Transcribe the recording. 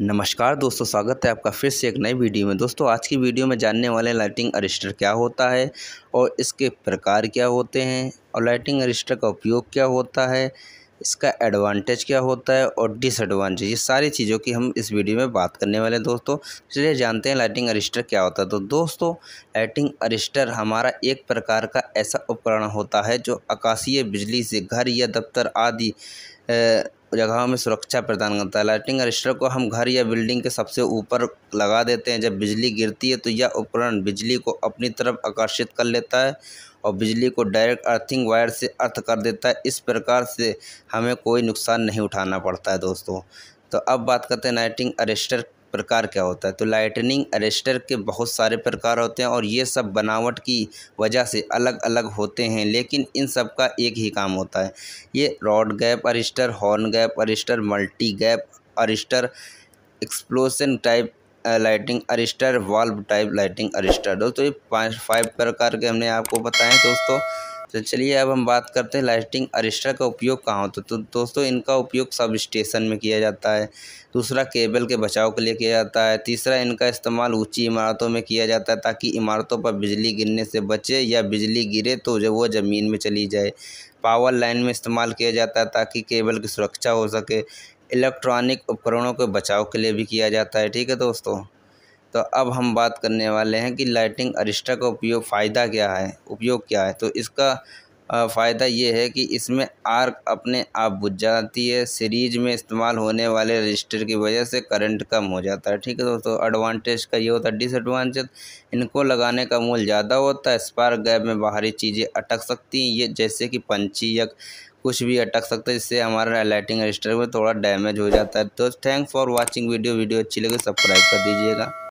नमस्कार दोस्तों स्वागत है आपका फिर से एक नई वीडियो में दोस्तों आज की वीडियो में जानने वाले लाइटिंग अरिस्टर क्या होता है और इसके प्रकार क्या होते हैं और लाइटिंग अरिस्टर का उपयोग क्या होता है इसका एडवांटेज क्या होता है और डिसएडवांटेज ये सारी चीज़ों की हम इस वीडियो में बात करने वाले हैं दोस्तों चलिए जानते हैं लाइटिंग अरिस्टर क्या होता है तो दोस्तों लाइटिंग अरिस्टर हमारा एक प्रकार का ऐसा उपकरण होता है जो आकाशीय बिजली से घर या दफ्तर आदि जगहों में सुरक्षा प्रदान करता है लाइटिंग अरिस्टर को हम घर या बिल्डिंग के सबसे ऊपर लगा देते हैं जब बिजली गिरती है तो यह उपकरण बिजली को अपनी तरफ आकर्षित कर लेता है और बिजली को डायरेक्ट अर्थिंग वायर से अर्थ कर देता है इस प्रकार से हमें कोई नुकसान नहीं उठाना पड़ता है दोस्तों तो अब बात करते हैं लाइटिंग अरिस्टर प्रकार क्या होता है तो लाइटनिंग अरेस्टर के बहुत सारे प्रकार होते हैं और ये सब बनावट की वजह से अलग अलग होते हैं लेकिन इन सब का एक ही काम होता है ये rod gap arrester horn gap arrester multi gap arrester explosion type lightning arrester valve type lightning arrester दोस्तों ये पाँच फाइव प्रकार के हमने आपको बताएं दोस्तों तो चलिए अब हम बात करते हैं लाइटिंग अरिस्टर का उपयोग कहाँ होता है तो दोस्तों इनका उपयोग सब स्टेशन में किया जाता है दूसरा केबल के बचाव के लिए किया जाता है तीसरा इनका इस्तेमाल ऊंची इमारतों में किया जाता है ताकि इमारतों पर बिजली गिरने से बचे या बिजली गिरे तो जब वो ज़मीन में चली जाए पावर लाइन में इस्तेमाल किया जाता है ताकि केबल की सुरक्षा हो सके इलेक्ट्रॉनिक उपकरणों के बचाव के लिए भी किया जाता है ठीक है दोस्तों तो अब हम बात करने वाले हैं कि लाइटिंग अरिस्टा का उपयोग फ़ायदा क्या है उपयोग क्या है तो इसका फ़ायदा ये है कि इसमें आर्क अपने आप बुझ जाती है सीरीज में इस्तेमाल होने वाले रजिस्टर की वजह से करंट कम हो जाता है ठीक है दोस्तों एडवांटेज का ये होता है डिसएडवांटेज इनको लगाने का मूल ज़्यादा होता है स्पार्क गैप में बाहरी चीज़ें अटक सकती हैं ये जैसे कि पंछी या कुछ भी अटक सकता है इससे हमारा लाइटिंग रजिस्टर में थोड़ा डैमेज हो जाता है तो thank for watching video video अच्छी लगे सब्सक्राइब कर दीजिएगा